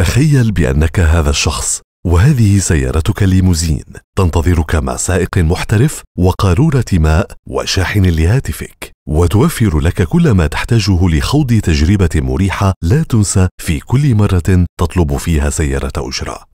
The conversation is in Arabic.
تخيل بأنك هذا الشخص وهذه سيارتك ليموزين تنتظرك مع سائق محترف وقارورة ماء وشاحن لهاتفك وتوفر لك كل ما تحتاجه لخوض تجربة مريحة لا تنسى في كل مرة تطلب فيها سيارة أجرة